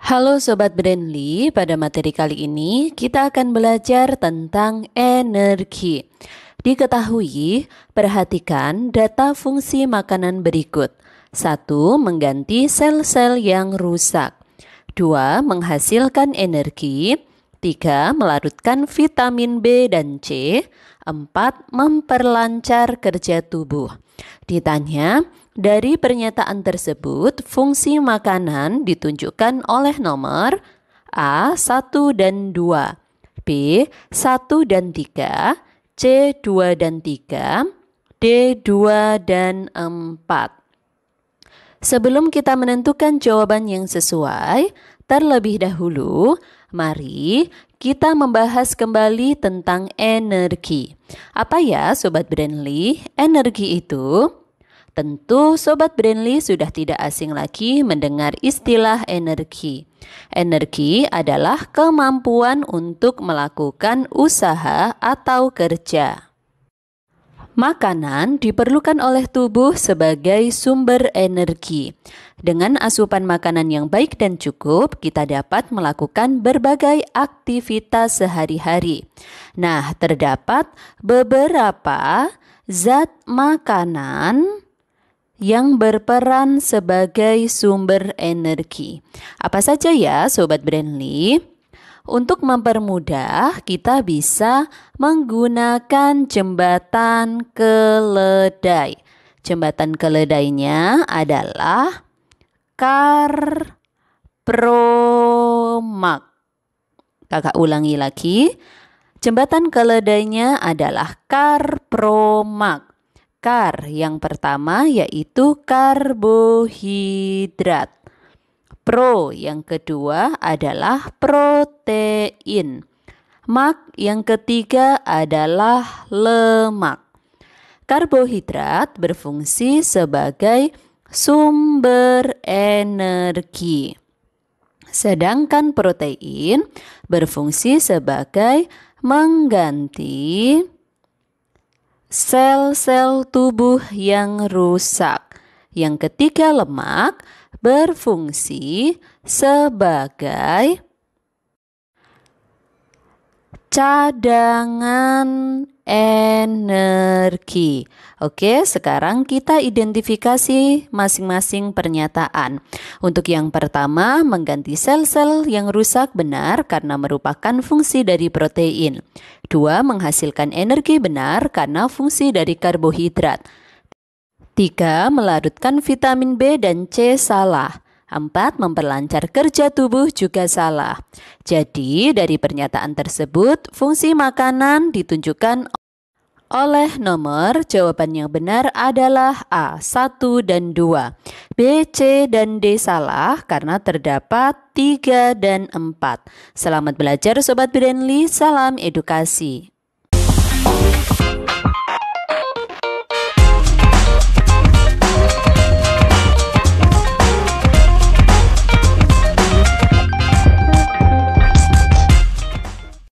Halo Sobat Brandly, pada materi kali ini kita akan belajar tentang energi. Diketahui, perhatikan data fungsi makanan berikut. 1. Mengganti sel-sel yang rusak. 2. Menghasilkan energi. 3. Melarutkan vitamin B dan C. 4. Memperlancar kerja tubuh. Ditanya, dari pernyataan tersebut, fungsi makanan ditunjukkan oleh nomor A 1 dan 2, B 1 dan 3, C 2 dan 3, D 2 dan 4. Sebelum kita menentukan jawaban yang sesuai, Terlebih dahulu, mari kita membahas kembali tentang energi. Apa ya Sobat Brandly? Energi itu Tentu Sobat Brandly sudah tidak asing lagi mendengar istilah energi. Energi adalah kemampuan untuk melakukan usaha atau kerja. Makanan diperlukan oleh tubuh sebagai sumber energi. Dengan asupan makanan yang baik dan cukup, kita dapat melakukan berbagai aktivitas sehari-hari. Nah, terdapat beberapa zat makanan yang berperan sebagai sumber energi. Apa saja ya, Sobat Brandly? Untuk mempermudah, kita bisa menggunakan jembatan keledai. Jembatan keledainya adalah Karpromak. Kakak ulangi lagi. Jembatan keledainya adalah Karpromak. Kar yang pertama yaitu karbohidrat. Pro yang kedua adalah protein. Mak yang ketiga adalah lemak. Karbohidrat berfungsi sebagai sumber energi. Sedangkan protein berfungsi sebagai mengganti sel-sel tubuh yang rusak. Yang ketiga lemak berfungsi sebagai cadangan energi. Oke, sekarang kita identifikasi masing-masing pernyataan. Untuk yang pertama, mengganti sel-sel yang rusak benar karena merupakan fungsi dari protein. Dua, menghasilkan energi benar karena fungsi dari karbohidrat. 3. Melarutkan vitamin B dan C salah. 4. Memperlancar kerja tubuh juga salah. Jadi, dari pernyataan tersebut, fungsi makanan ditunjukkan oleh nomor jawaban yang benar adalah A, 1 dan 2. B, C dan D salah karena terdapat 3 dan 4. Selamat belajar Sobat Brandly, salam edukasi.